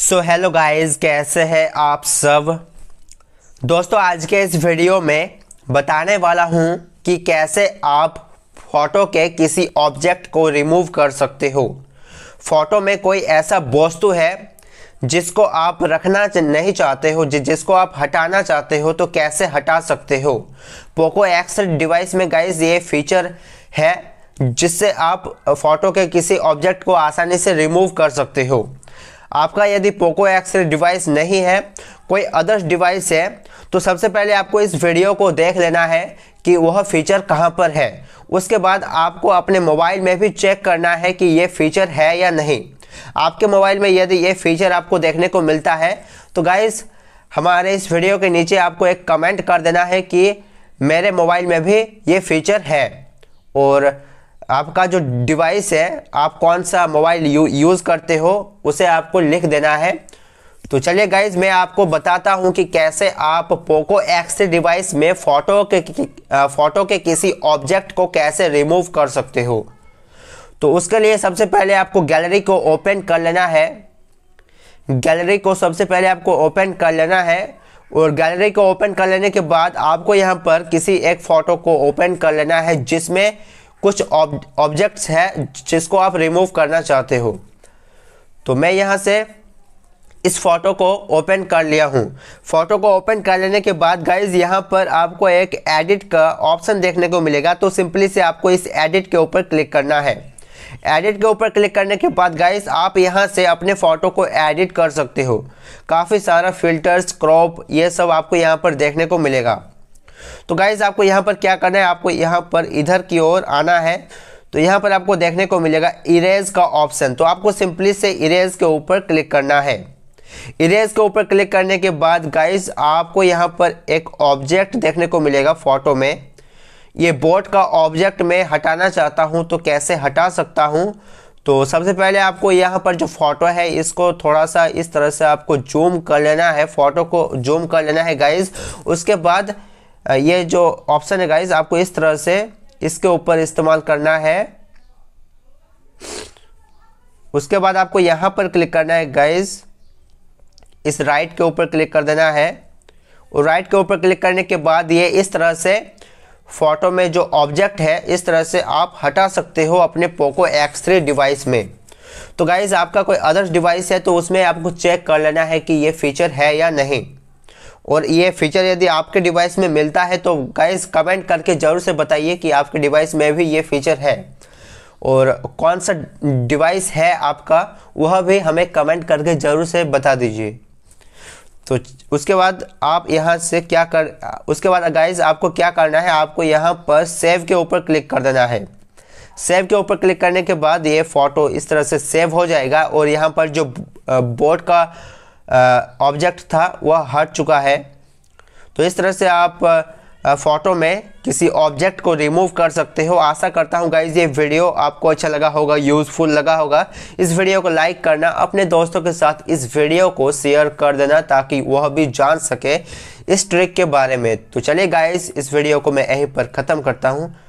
so hello guys कैसे हैं आप सब दोस्तों आज के इस वीडियो में बताने वाला हूं कि कैसे आप फोटो के किसी ऑब्जेक्ट को रिमूव कर सकते हो फोटो में कोई ऐसा वस्तु है जिसको आप रखना नहीं चाहते हो जिसको आप हटाना चाहते हो तो कैसे हटा सकते हो पोको एक्स डिवाइस में गाइस ये फीचर है जिससे आप फोटो के किसी ऑब्जेक्ट को आसानी से रिमूव कर सकते हो आपका यदि पोको एक्स डिवाइस नहीं है कोई अदर्स डिवाइस है तो सबसे पहले आपको इस वीडियो को देख लेना है कि वह फीचर कहाँ पर है उसके बाद आपको अपने मोबाइल में भी चेक करना है कि ये फीचर है या नहीं आपके मोबाइल में यदि ये फीचर आपको देखने को मिलता है तो गाइज़ हमारे इस वीडियो के नीचे आपको एक कमेंट कर देना है कि मेरे मोबाइल में भी ये फीचर है और आपका जो डिवाइस है आप कौन सा मोबाइल यू, यूज़ करते हो उसे आपको लिख देना है तो चलिए गाइज मैं आपको बताता हूँ कि कैसे आप पोको एक्स डिवाइस में फ़ोटो के फ़ोटो के किसी ऑब्जेक्ट को कैसे रिमूव कर सकते हो तो उसके लिए सबसे पहले आपको गैलरी को ओपन कर लेना है गैलरी को सबसे पहले आपको ओपन कर लेना है और गैलरी को ओपन कर लेने के बाद आपको यहाँ पर किसी एक फ़ोटो को ओपन कर लेना है जिसमें कुछ ऑब्जेक्ट्स है जिसको आप रिमूव करना चाहते हो तो मैं यहाँ से इस फोटो को ओपन कर लिया हूँ फोटो को ओपन कर लेने के बाद गाइज यहाँ पर आपको एक एडिट का ऑप्शन देखने को मिलेगा तो सिंपली से आपको इस एडिट के ऊपर क्लिक करना है एडिट के ऊपर क्लिक करने के बाद गाइज़ आप यहाँ से अपने फ़ोटो को एडिट कर सकते हो काफ़ी सारा फिल्टर्स क्रॉप ये सब आपको यहाँ पर देखने को मिलेगा तो गाइज आपको यहाँ पर क्या करना है आपको यहाँ पर इधर की ओर आना है तो यहाँ पर आपको देखने को मिलेगा इरेज का ऑप्शन तो आपको सिंपली से इरेज के ऊपर क्लिक करना है इरेज के ऊपर क्लिक करने के बाद गाइज आपको यहाँ पर एक ऑब्जेक्ट देखने को मिलेगा फोटो में ये बोट का ऑब्जेक्ट मैं हटाना चाहता हूँ तो कैसे हटा सकता हूँ तो सबसे पहले आपको यहाँ पर जो फ़ोटो है इसको थोड़ा सा इस तरह से आपको जूम कर लेना है फ़ोटो को जूम कर लेना है गाइज उसके बाद ये जो ऑप्शन है गाइज आपको इस तरह से इसके ऊपर इस्तेमाल करना है उसके बाद आपको यहाँ पर क्लिक करना है गाइज इस राइट के ऊपर क्लिक कर देना है और राइट के ऊपर क्लिक करने के बाद ये इस तरह से फ़ोटो में जो ऑब्जेक्ट है इस तरह से आप हटा सकते हो अपने पोको एक्स थ्री डिवाइस में तो गाइज़ आपका कोई अदर्स डिवाइस है तो उसमें आपको चेक कर लेना है कि ये फीचर है या नहीं और ये फीचर यदि आपके डिवाइस में मिलता है तो गाइस कमेंट करके ज़रूर से बताइए कि आपके डिवाइस में भी ये फीचर है और कौन सा डिवाइस है आपका वह भी हमें कमेंट करके ज़रूर से बता दीजिए तो उसके बाद आप यहाँ से क्या कर उसके बाद गाइज आपको क्या करना है आपको यहाँ पर सेव के ऊपर क्लिक कर देना है सेव के ऊपर क्लिक करने के बाद ये फ़ोटो इस तरह से सेव हो जाएगा और यहाँ पर जो बोर्ड का ऑब्जेक्ट था वह हट चुका है तो इस तरह से आप फ़ोटो में किसी ऑब्जेक्ट को रिमूव कर सकते हो आशा करता हूँ गाइज ये वीडियो आपको अच्छा लगा होगा यूज़फुल लगा होगा इस वीडियो को लाइक करना अपने दोस्तों के साथ इस वीडियो को शेयर कर देना ताकि वह भी जान सके इस ट्रिक के बारे में तो चलिए गाइज इस वीडियो को मैं यहीं पर ख़त्म करता हूँ